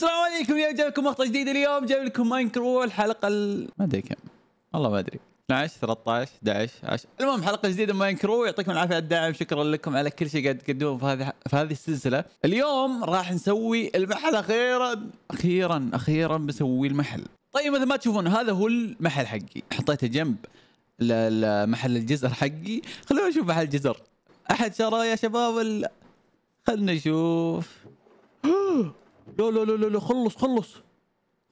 السلام عليكم يا جاي لكم مقطع جديد اليوم جايب لكم ماينكرو الحلقه ال... ما ادري كم والله ما ادري 12 13 11 10 المهم حلقه جديده من ماينكرو يعطيكم العافيه على الدعم شكرا لكم على كل شيء قاعد تقدمون في هذه في هذه السلسله اليوم راح نسوي المحل اخيرا اخيرا اخيرا بسوي المحل طيب مثل ما تشوفون هذا هو المحل حقي حطيته جنب محل الجزر حقي خلونا نشوف محل الجزر احد شرى يا شباب ال... خلنا نشوف لا لا لا لا خلص خلص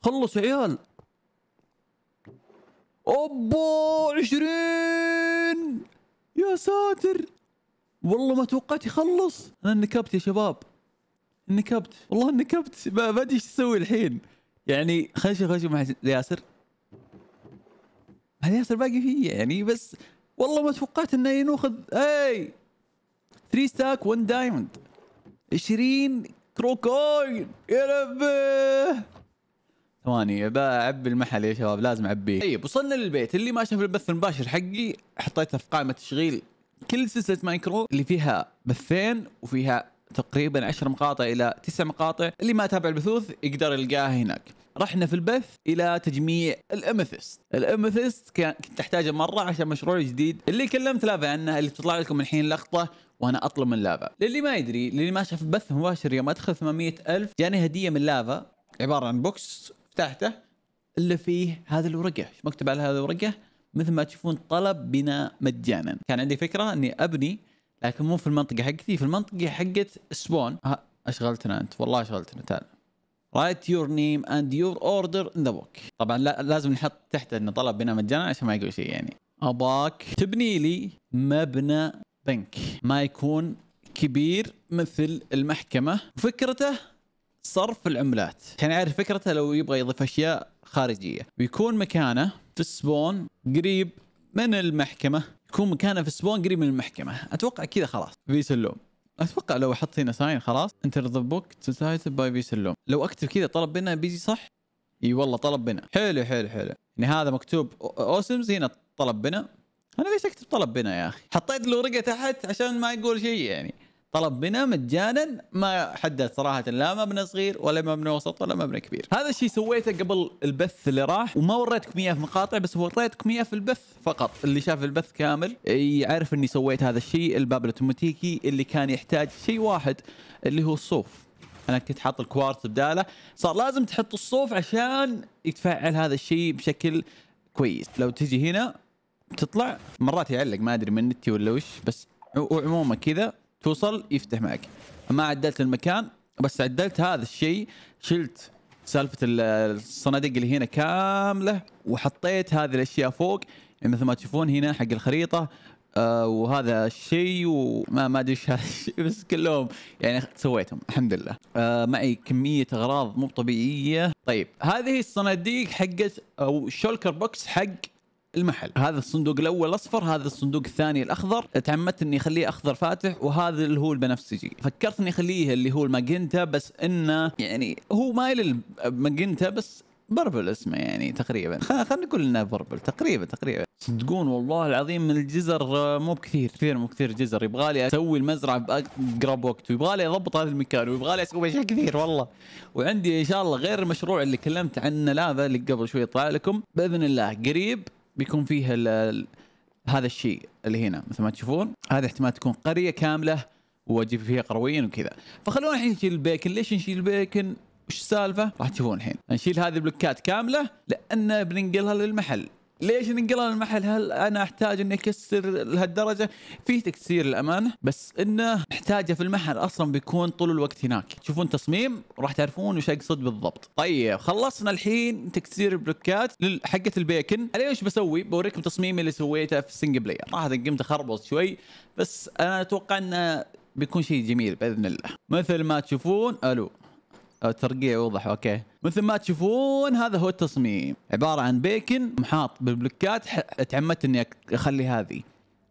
خلص يا عيال اوبا 20 يا ساتر والله ما توقعت يخلص انا نكبت يا شباب نكبت والله نكبت ما ادري ايش اسوي الحين يعني خشي خشي مع ياسر مع ياسر باقي فيه يعني بس والله ما توقعت انه ينوخذ اي 3 ستاك 1 دايموند 20 تروكوين يا ربي ثواني بعب المحل يا شباب لازم اعبيه طيب وصلنا للبيت اللي ما شاف البث المباشر حقي حطيته في قائمه تشغيل كل سلسله مايكرو اللي فيها بثين وفيها تقريبا 10 مقاطع الى 9 مقاطع اللي ما تابع البثوث يقدر يلقاها هناك رحنا في البث الى تجميع الامثست الامثست كنت احتاجه مره عشان مشروع جديد اللي كلمت لافا عنه اللي بتطلع لكم الحين لقطه وانا اطلب من لافا للي ما يدري للي ما شاف البث مباشر يوم ادخل 800 الف جاني هديه من لافا عباره عن بوكس فتحته اللي فيه هذه الورقه مكتوب على هذه الورقه مثل ما تشوفون طلب بناء مجانا كان عندي فكره اني ابني لكن مو في المنطقه حقتي في المنطقه حقت سبون اشغلتنا انت والله اشغلتنا تعال رايت يور نيم اند يور اوردر ان ذا بوك طبعا لا لازم نحط تحت انه طلب بناء مجانا عشان ما يقول شيء يعني اباك تبني لي مبنى بنك ما يكون كبير مثل المحكمه فكرته صرف العملات عشان يعرف فكرته لو يبغى يضيف اشياء خارجيه ويكون مكانه في السبون قريب من المحكمه يكون مكانه في السبون قريب من المحكمه اتوقع كذا خلاص في اللوم اتوقع لو احط هنا ساين خلاص انتر ذا بوك باي بيس اللوم لو اكتب كذا طلب بنا بيجي صح اي والله طلب بنا حلو حلو حلو يعني هذا مكتوب اوسمز هنا طلب بنا انا ليش اكتب طلب بنا يا اخي حطيت الورقه تحت عشان ما يقول شيء يعني طلب منا مجانا ما حدد صراحه لا مبنى صغير ولا مبنى وسط ولا مبنى كبير هذا الشيء سويته قبل البث اللي راح وما وريتكم اياه في مقاطع بس وريتكم اياه في البث فقط اللي شاف البث كامل يعرف اني سويت هذا الشيء الباب الاوتوماتيكي اللي كان يحتاج شيء واحد اللي هو الصوف انا كنت حاط الكوارتز بداله صار لازم تحط الصوف عشان يتفعل هذا الشيء بشكل كويس لو تجي هنا تطلع مرات يعلق ما ادري من نتي ولا وش بس وعموما كذا توصل يفتح معك ما عدلت المكان بس عدلت هذا الشيء شلت سالفه الصناديق اللي هنا كامله وحطيت هذه الاشياء فوق يعني مثل ما تشوفون هنا حق الخريطه آه، وهذا الشيء وما ما ادري ايش هذا الشيء بس كلهم يعني سويتهم الحمد لله آه، معي كميه اغراض مو طبيعيه طيب هذه الصناديق حقت او الشولكر بوكس حق المحل هذا الصندوق الاول اصفر هذا الصندوق الثاني الاخضر تعمدت اني اخليه اخضر فاتح وهذا اللي هو البنفسجي فكرت اني اخليه اللي هو الماجنتا بس انه يعني هو مايل الماجنتا بس بربل اسمه يعني تقريبا خلينا نقول انه بربل تقريبا تقريبا صدقون والله العظيم من الجزر مو بكثير كثير مو كثير جزر يبغالي اسوي المزرعه باقرب وقت ويبغالي اضبط هذا المكان ويبغالي اسوي اشياء كثير والله وعندي ان شاء الله غير المشروع اللي كلمت عنه لا اللي قبل شوي طلع لكم باذن الله قريب بيكون فيه ال ال هذا الشيء اللي هنا مثل ما تشوفون هذا احتمال تكون قريه كامله واجيب فيها قرويين وكذا فخلونا الحين نشيل البيكن ليش نشيل البيكن وش السالفه راح تشوفون الحين نشيل هذه البلوكات كامله لان بننقلها للمحل ليش انقلال المحل هل انا احتاج اني اكسر لهالدرجه في تكسير الأمان بس انه نحتاجه في المحل اصلا بيكون طول الوقت هناك تشوفون تصميم راح تعرفون وش اقصد بالضبط طيب خلصنا الحين تكسير البلوكات حقه البيكن اليوم ايش بسوي بوريكم تصميمي اللي سويته في السنجل بلاير راح قمت اخربط شوي بس انا اتوقع انه بيكون شيء جميل باذن الله مثل ما تشوفون الو أو ترقيع واضح اوكي مثل ما تشوفون هذا هو التصميم عباره عن بيكن محاط بالبلوكات تعمدت اني اخلي هذه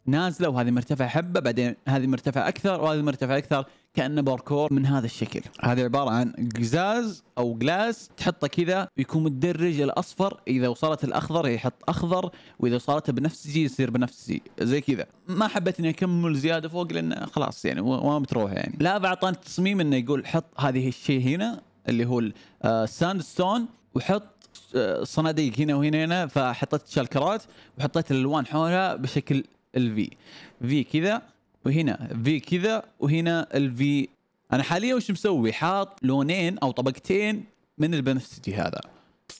نازله وهذه مرتفعه حبه بعدين هذه مرتفعه اكثر وهذه مرتفعه اكثر كانه باركور من هذا الشكل هذا عباره عن قزاز او جلاس تحطه كذا يكون متدرج الاصفر اذا وصلت الاخضر يحط اخضر واذا وصلت بنفسجي يصير بنفسجي زي كذا ما حبيت اني اكمل زياده فوق لان خلاص يعني وما بتروح يعني لا اعطاني التصميم انه يقول حط هذه الشيء هنا اللي هو الساند آه، ستون وحط آه، صناديق هنا وهنا هنا فحطيت شالكرات وحطيت الالوان حولها بشكل الفي في كذا وهنا في كذا وهنا الفي انا حاليا وش مسوي حاط لونين او طبقتين من البنفسجي هذا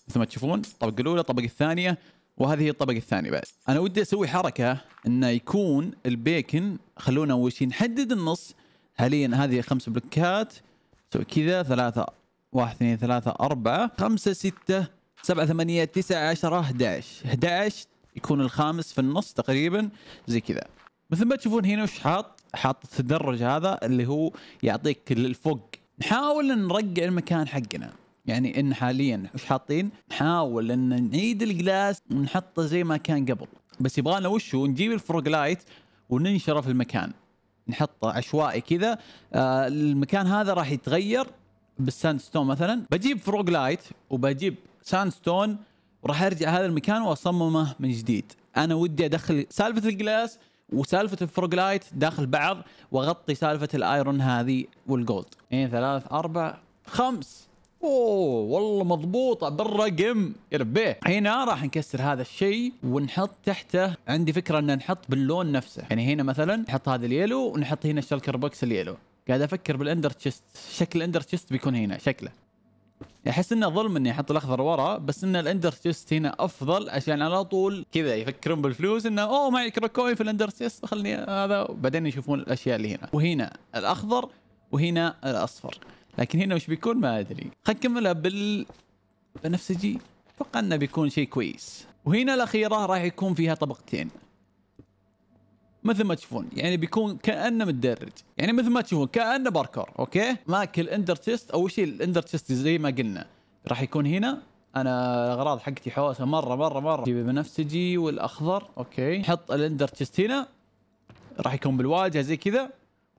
مثل ما تشوفون الطبقه الاولى الطبقه الثانيه وهذه هي الطبقه الثانيه بعد انا ودي اسوي حركه انه يكون البيكن خلونا اول شيء نحدد النص حاليا هذه خمس بلوكات سوي كذا ثلاثة واحد اثنين ثلاثة أربعة خمسة ستة سبعة ثمانية تسعة عشرة 11 11 يكون الخامس في النص تقريبا زي كذا مثل ما تشوفون هنا وش حاط حاط التدرج هذا اللي هو يعطيك للفوق نحاول نرجع المكان حقنا يعني ان حاليا وش حاطين نحاول ان نعيد الجلاس ونحطه زي ما كان قبل بس يبغانا وش هو نجيب الفروغ لايت وننشره في المكان نحطه عشوائي كذا آه المكان هذا راح يتغير بالساند ستون مثلا بجيب فروغ لايت وبجيب ساند ستون راح ارجع هذا المكان واصممه من جديد انا ودي ادخل سالفه الجلاس وسالفه الفروج لايت داخل بعض واغطي سالفه الايرون هذه والجولد اثنين ثلاث اربع خمس اوه والله مضبوطه بالرقم يربيه هنا راح نكسر هذا الشيء ونحط تحته عندي فكره ان نحط باللون نفسه يعني هنا مثلا نحط هذا اليلو ونحط هنا الشلكر بوكس اليلو قاعد افكر بالاندر تشست شكل الاندر تشست بيكون هنا شكله احس انه ظلم اني احط الاخضر ورا بس ان الاندر تيست هنا افضل عشان على طول كذا يفكرون بالفلوس انه اوه معي كراكوي في الاندر تيست خلني هذا وبعدين يشوفون الاشياء اللي هنا وهنا الاخضر وهنا الاصفر لكن هنا وش بيكون ما ادري خلينا نكملها بال بنفسجي اتوقع انه بيكون شيء كويس وهنا الاخيره راح يكون فيها طبقتين مثل ما تشوفون يعني بيكون كانه متدرج يعني مثل ما تشوفون كانه باركور اوكي ماكل اندر تيست اول شيء الاندر تيست زي ما قلنا راح يكون هنا انا الاغراض حقتي حوسه مره مره مره جيب بنفسجي والاخضر اوكي حط الاندر تيست هنا راح يكون بالواجهه زي كذا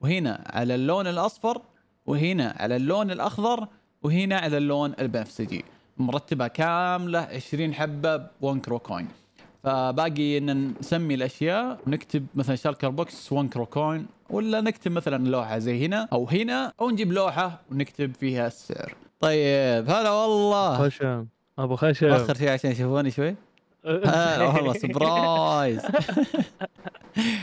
وهنا على اللون الاصفر وهنا على اللون الاخضر وهنا على اللون البنفسجي مرتبه كامله 20 حبه ب 1 كرو كوين فباقي ان نسمي الاشياء نكتب مثلا شالكر بوكس 1 كرو كوين ولا نكتب مثلا لوحه زي هنا او هنا او نجيب لوحه ونكتب فيها السعر طيب هلا والله خشم ابو خشم اخر شيء عشان يشوفوني شوي هلا والله سبرايز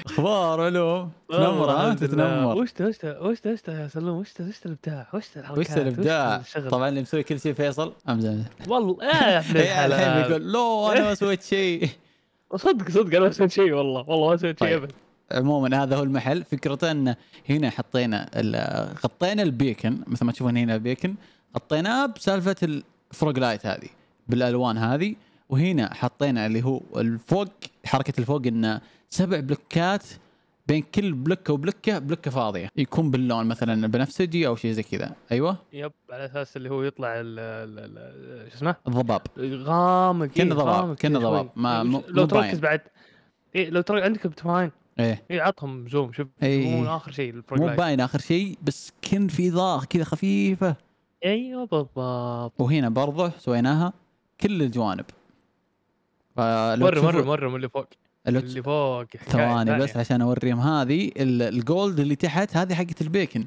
اخبار علوم تنمر انت تنمر وش وش وش وش يا سلوم وش وش الابداع وش الحركات وش الابداع طبعا اللي مسوي كل شيء فيصل امزح والله يا الحين يقول لو انا ما سويت شيء صدق صدق انا ما سويت شيء والله والله ما سويت شيء طيب. ابد عموما هذا هو المحل فكرته انه هنا حطينا غطينا البيكن مثل ما تشوفون هنا البيكن غطيناه بسالفه الفروج لايت هذه بالالوان هذه وهنا حطينا اللي هو الفوق حركه الفوق انه سبع بلوكات بين كل بلوكه وبلوكه بلوكه فاضيه يكون باللون مثلا بنفسجي او شيء زي كذا ايوه يب على اساس اللي هو يطلع شو اسمه الضباب غامق إيه، كنا ضباب كنا إيه، ضباب ما لو تركز بعد إيه لو ترى عندك بتفاين ايه اي عطهم زوم شوف ايه مو اخر شيء مو باين اخر شيء بس كن في ضاغ كذا خفيفه ايوه بالضبط وهنا برضه سويناها كل الجوانب مرة مرة مرة من اللي فوق اللي فوق ثواني بس عشان اوريهم هذه الجولد اللي تحت هذه حقت البيكن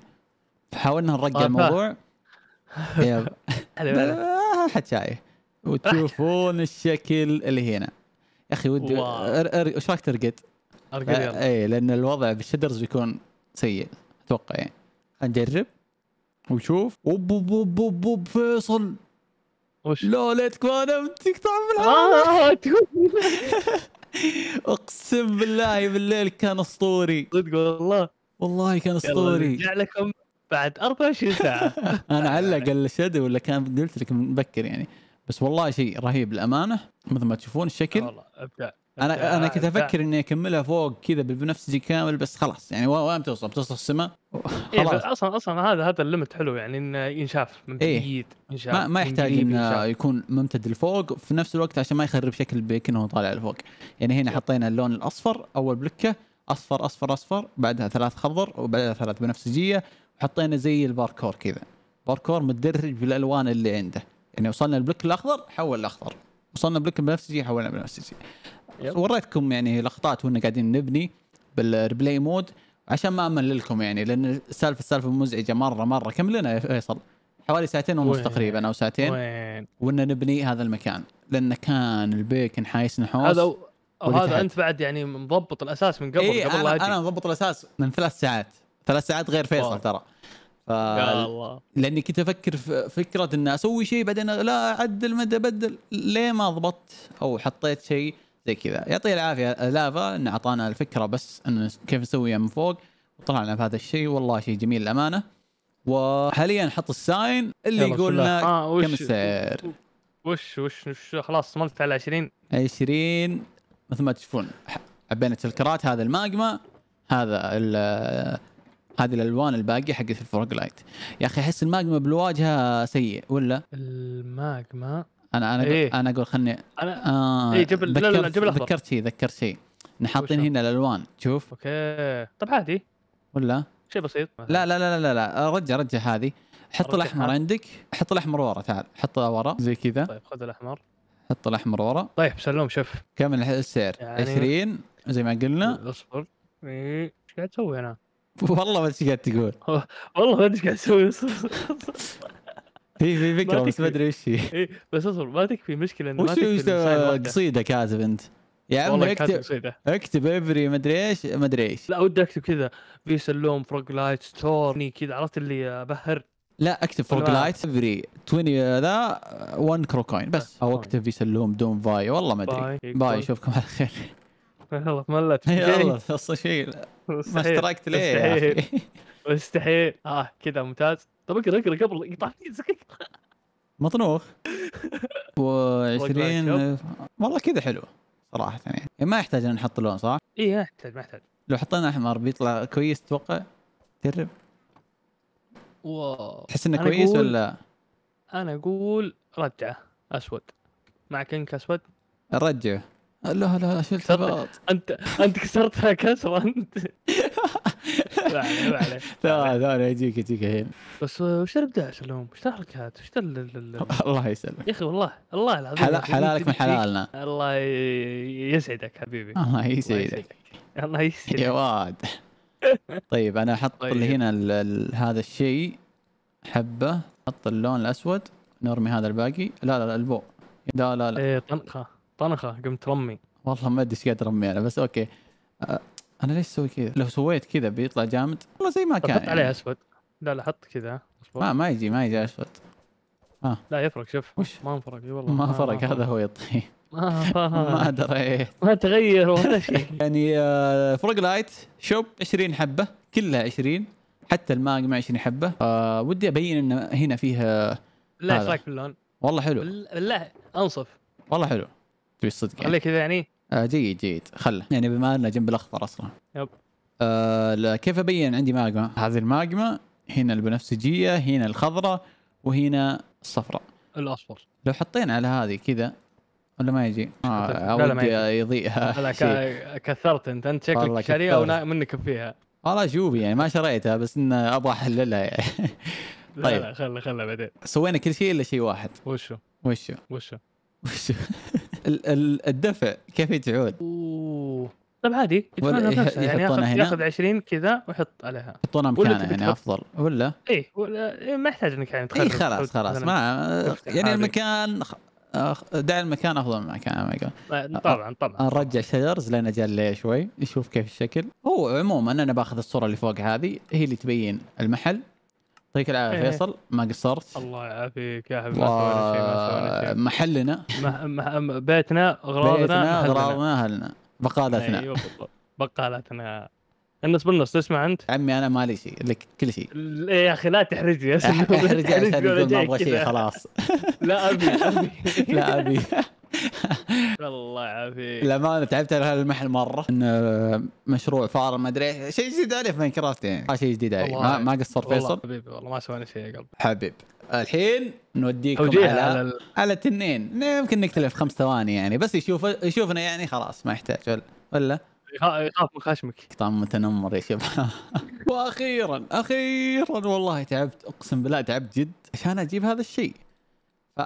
فحاولنا نرجع طيب، الموضوع حد شايف وتشوفون الشكل اللي هنا يا اخي ودي ايش رايك ترقد؟ ارقد يلا اي لان الوضع بالشدرز بيكون سيء اتوقع يعني نجرب وشوف اوب اوب اوب اوب, أوب فيصل وش لا ليتك ما نمت تقطع بالعافيه اقسم بالله بالليل كان اسطوري صدق والله والله كان اسطوري رجع لكم بعد 24 ساعه انا علق الشادي ولا كان قلت لك مبكر يعني بس والله شيء رهيب الامانه مثل ما تشوفون الشكل والله ابداع انا انا كنت افكر اني اكملها فوق كذا بالبنفسجي كامل بس خلاص يعني وين توصل؟ بتوصل السماء إيه اصلا اصلا هذا هذا الليمت حلو يعني انه ينشاف من إيه؟ ينشاف ما, ما يحتاج انه يكون ممتد لفوق في نفس الوقت عشان ما يخرب شكل البيك انه طالع لفوق يعني هنا إيه. حطينا اللون الاصفر اول بلكه اصفر اصفر اصفر بعدها ثلاث خضر وبعدها ثلاث بنفسجيه وحطينا زي الباركور كذا باركور متدرج بالالوان اللي عنده يعني وصلنا البلوك الاخضر حول الاخضر وصلنا بلوك بنفسجي حولنا بنفسجي وريتكم يعني لقطات وانا قاعدين نبني بالريبلاي مود عشان ما امل لكم يعني لان السالفه السالفه مزعجه مره مره كم لنا يا فيصل حوالي ساعتين ونص تقريبا او ساعتين وين نبني هذا المكان لان كان البيكن حايس نحوس هذا وهذا انت بعد يعني مضبط الاساس من قبل إيه قبل أنا, انا مضبط الاساس من ثلاث ساعات ثلاث ساعات غير فيصل أوه. ترى ف... يا الله لاني كنت افكر في فكره ان اسوي شيء بعدين لا اعدل ما بدل ليه ما ضبطت او حطيت شيء زي كذا يعطيه العافيه لافا انه اعطانا الفكره بس انه كيف نسويها من فوق وطلعنا بهذا الشيء والله شيء جميل الامانه وحاليا نحط الساين اللي يقول لنا آه كم السعر وش وش وش خلاص ملت على 20 20 مثل ما تشوفون عبينا الكرات هذا الماجما هذا هذه الالوان الباقيه حقت الفروج لايت يا اخي احس الماجما بالواجهه سيء ولا الماجما انا انا إيه؟ انا اقول خلني انا آه اي جيب لا لا جيب الاخضر ذكرت شيء ذكرت شيء حاطين هنا الالوان شوف اوكي طب عادي ولا شيء بسيط لا لا لا لا لا رجع رجع هذه حط الاحمر عندك حط الاحمر ورا تعال حطه ورا زي كذا طيب خذ الاحمر حط الاحمر ورا طيب سلوم شوف كم السعر؟ يعني 20 زي ما قلنا اصبر إيه، ايش قاعد تسوي انا؟ والله ما ادري ايش قاعد تقول والله ما ادري ايش قاعد تسوي هي في فكره بس ما ادري ايش هي إيه، بس اصبر ما تكفي مشكله انه ما تكفي قصيده كاتب انت يا عم اكتب اكتب افري ادري ايش ما ادري ايش لا ودي اكتب كذا في سلوم فروج لايت ستور كذا عرفت اللي ابهر آه، لا اكتب فروج لايت افري 20 ذا 1 آه، كروكوين بس آه. او اكتب في سلوم دون باي والله ما ادري باي اشوفكم على خير والله ملت يلا اصلا شيء ما اشتركت ليه مستحيل مستحيل اه كذا ممتاز طب اقرا اقرا قبل يقطع مطنوخ و20 والله كذا حلو صراحه يعني ما يحتاج ان نحط لون صح؟ اي ما يحتاج ما يحتاج لو حطينا احمر بيطلع كويس تتوقع؟ جرب واو تحس انه كويس أقول... ولا؟ انا اقول رجعه اسود مع كنك اسود؟ رجعه لا لا شلت انت انت كسرتها كسره انت لا لا يجيك يجيك الحين بس وش الابداع لهم؟ وش الحركات؟ وش الله يسلمك يا اخي والله الله العظيم حلالك من حلالنا الله يسعدك حبيبي الله يسعدك الله يسعدك يا واد طيب انا احط طيب. اللي هنا هذا الشيء حبه احط اللون الاسود نرمي هذا الباقي لا لا البو لا لا لا ايه طنخه طنخه قمت رمي والله ما ادري ايش قاعد ارمي انا بس اوكي انا ليش اسوي كذا؟ لو سويت كذا بيطلع جامد والله زي ما كان حط يعني. عليه اسود لا لا حط كذا ما ما يجي ما يجي اسود آه. لا يفرق شوف وش ما انفرق اي والله ما, ما فرق هذا هو يطيح ما دريت ما تغير ولا شيء يعني آه، فروج لايت شوب 20 حبه كلها 20 حتى الماج ما 20 حبه آه ودي ابين ان هنا فيها لا ايش رايك باللون؟ والله حلو بالله انصف والله حلو تبي الصدق يعني كذا يعني آه جيد جيد خله يعني بما انه جنب الاخضر اصلا يب آه كيف ابين عندي ماجما؟ هذه الماجما هنا البنفسجيه هنا الخضراء وهنا الصفراء الاصفر لو حطينا على هذه كذا ولا ما يجي؟ آه لا لا ما لا كثرت انت انت شكلك شاريها ومنك فيها والله شوف يعني ما شريتها بس ان ابغى احللها يعني طيب لا لا بعدين سوينا كل شيء الا شيء واحد وشو؟ وشو؟ وشو؟ وشو؟ الدفع كيف يدفعون؟ طب عادي يدفعونها يعني ياخذ ياخذ 20 كذا ويحط عليها يحطونها مكانها يعني افضل ولا؟ اي ولا إيه، ما يحتاج انك يعني تخلص ايه خلاص خلاص ما يعني المكان دع المكان افضل من المكان طيب، طبعا طبعا نرجع شيرز لان جا شوي نشوف كيف الشكل هو عموما انا باخذ الصوره اللي فوق هذه هي اللي تبين المحل يعطيك العافيه فيصل ما قصرت الله يعافيك يا حبيبي ما سوينا ما سوينا محلنا مح... مح... بيتنا اغراضنا بيتنا اغراضنا اهلنا بقالتنا ايوه بقالتنا النص بالنص تسمع انت؟ عمي انا مالي شيء لك كل شيء يا اخي لا تحرجني احرجني عشان ما ابغى شيء خلاص لا ابي لا ابي الله يعافيك للامانه تعبت على هذا المحل مره انه آه، مشروع فار ما ادري شيء جديد علي في ماين كرافت يعني آه، شيء جديد علي ما, ما قصر فيصل والله حبيبي والله ما سوينا شيء يا قلبي حبيب الحين نوديكم على على, ال... على تنين يمكن نكتلف خمس ثواني يعني بس يشوف يشوفنا يعني خلاص ما يحتاج ولا ولا يخاف من خشمك طعم متنمر يا شباب واخيرا اخيرا والله تعبت اقسم بالله تعبت جد عشان اجيب هذا الشيء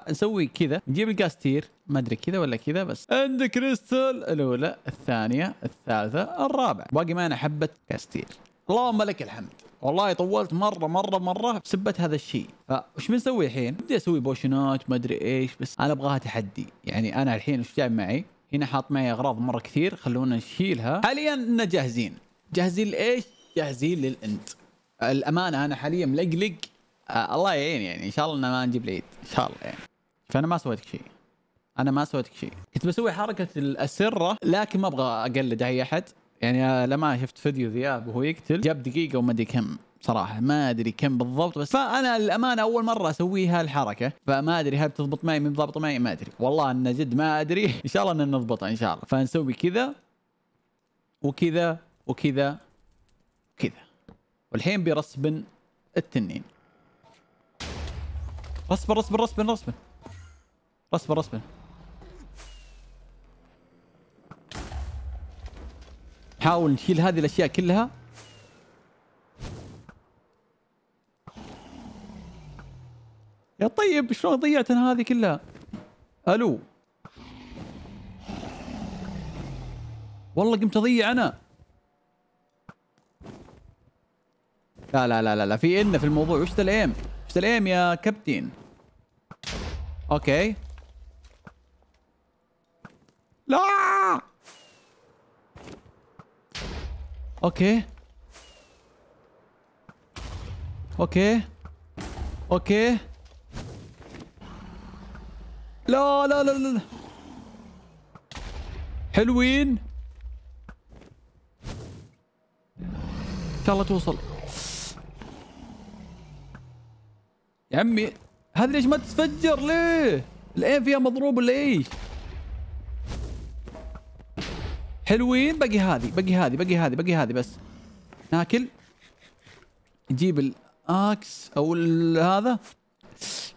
فنسوي كذا نجيب الجاستير ما ادري كذا ولا كذا بس عندك كريستال الاولى الثانيه الثالثه الرابعه باقي معنا حبه جاستير اللهم لك الحمد والله طولت مره مره مره بسبت هذا الشيء فايش بنسوي الحين بدي اسوي بوشنات ما ادري ايش بس انا ابغاها تحدي يعني انا الحين ايش جايب معي هنا حاط معي اغراض مره كثير خلونا نشيلها حاليا جاهزين جاهزين لايش جاهزين للانت الامانه انا حاليا ملقلق آه الله يعين يعني ان شاء الله انه ما نجيب العيد ان شاء الله يعني فانا ما سويت شيء انا ما سويت شيء كنت بسوي حركه السره لكن ما ابغى اقلد اي احد يعني لما شفت فيديو ذياب وهو يقتل جاب دقيقه وما ادري كم صراحه ما ادري كم بالضبط بس فانا الامانه اول مره اسوي هالحركه فما ادري هل بتضبط معي من ضابطه معي ما ادري والله ان جد ما ادري ان شاء الله ان نضبطها ان شاء الله فنسوي كذا وكذا وكذا وكذا والحين برسبن التنين اصبر اصبر اصبر اصبر اصبر اصبر نحاول نشيل هذه الاشياء كلها يا طيب شلون ضيعت انا هذه كلها الو والله قمت اضيع انا لا لا لا لا, لا في ان في الموضوع وش الايم وش الايم يا كابتن اوكي لا اوكي اوكي اوكي لا لا لا لا حلوين ان شاء الله توصل يا عمي هذه ليش ما تتفجر ليه الايم فيها مضروب ولا ايش حلوين بقي هذه بقي هذه بقي هذه بقي هذه بس ناكل نجيب الاكس او هذا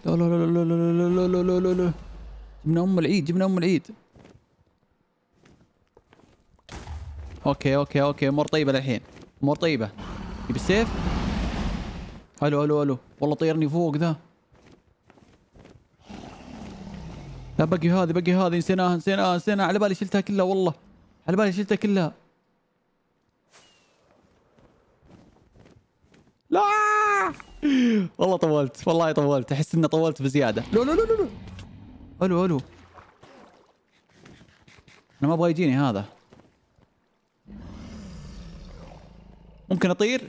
لا لا لا لا لا لا لا لا لا لا جبنا ام العيد جبنا ام العيد اوكي اوكي اوكي امور طيبه للحين امور طيبه جيب السيف الو الو الو والله طيرني فوق ذا لا باقي هذه باقي هذه نسيناها نسيناها نسيناها على بالي شلتها كلها والله على بالي شلتها كلها لا والله طولت والله طولت احس اني طولت بزياده لا لا لا لا الو الو انا ما ابغى يجيني هذا ممكن اطير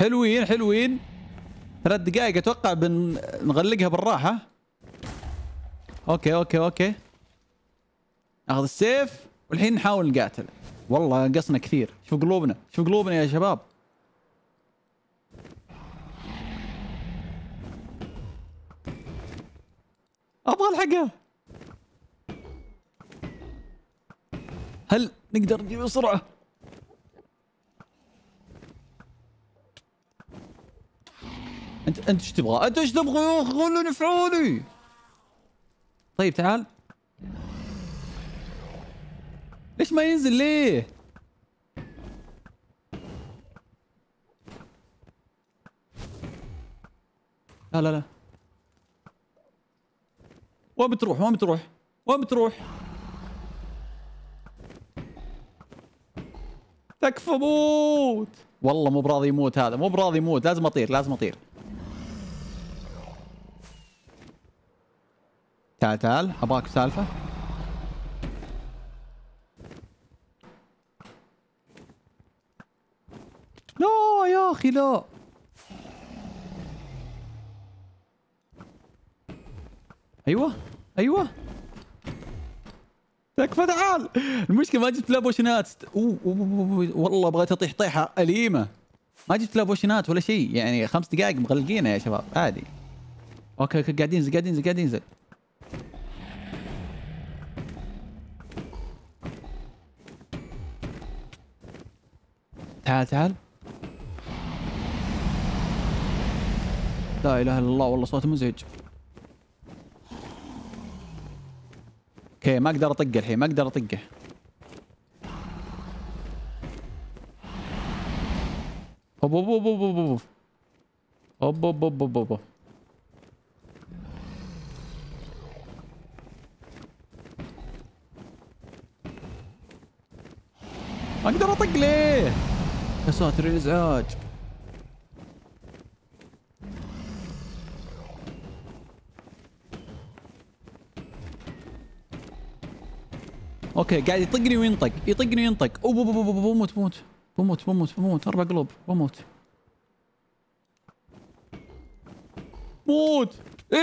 حلوين حلوين ثلاث دقائق اتوقع بنغلقها بالراحه اوكي اوكي اوكي اخذ السيف والحين نحاول نقاتل والله نقصنا كثير شوف قلوبنا شوف قلوبنا يا شباب ابغى الحقه هل نقدر نجيب بسرعه انت انت ايش تبغى؟ انت ايش تبغى يا اخي خلوني افعوني طيب تعال ليش ما ينزل ليه؟ لا لا لا وين بتروح؟ وين بتروح؟ وين بتروح؟ تكفى موت والله مو براضي يموت هذا مو براضي يموت لازم اطير لازم اطير تعال تعال ابغاك سالفه لا يا اخي لا ايوه ايوه تكفى تعال المشكله ما جبت لا بوشنات والله بغيت اطيح طيحه اليمه ما جبت لا بوشنات ولا شيء يعني خمس دقائق مغلقينه يا شباب عادي اوكي اوكي قاعدين قاعدين قاعدين تعال تعال لا اله الا الله والله صوته مزعج اوكي ما اقدر اطقه الحين ما اقدر اطقه اوب اوب اوب اوب اوب اوب اوب اوب اوب اوب ما اقدر اطق ليه يا ساتر الازعاج اوكي قاعد يطقني وينطق يطقني وينطق اوه بو بو بو بموت بموت بموت بموت بموت اربع قلوب بموت موت اي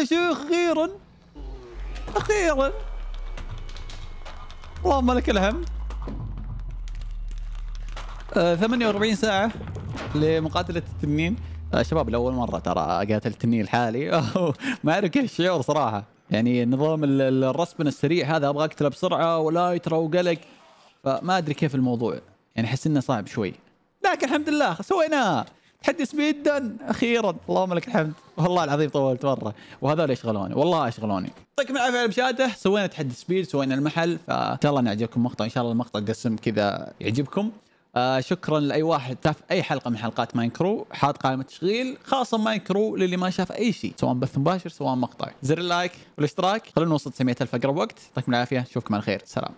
يا شيخ اخيرا اخيرا اللهم لك الحمد 48 آه، ساعة لمقاتلة التنين آه، شباب لأول مرة ترى أقاتل التنين لحالي ما أعرف كيف الشعور صراحة يعني نظام الرسبن السريع هذا أبغى أقتله بسرعة ولايترا وقلق فما أدري كيف الموضوع يعني أحس إنه صعب شوي لكن الحمد لله سويناها تحدي سبيد دن اخيرا اللهم لك الحمد والله العظيم طولت مره وهذول يشغلوني والله اشغلوني يعطيكم العافيه على المشاهده سوينا تحدي سبيد سوينا المحل فان شاء الله نعجبكم المقطع ان شاء الله المقطع قسم كذا يعجبكم آه شكرا لاي واحد شاف اي حلقه من حلقات ماينكرو حاط قائمه تشغيل خاصه ماينكرو للي ما شاف اي شيء سواء بث مباشر سواء مقطع زر اللايك والاشتراك خلونا نوصل 900 الف اقرب وقت يعطيكم العافيه نشوفكم على خير سلام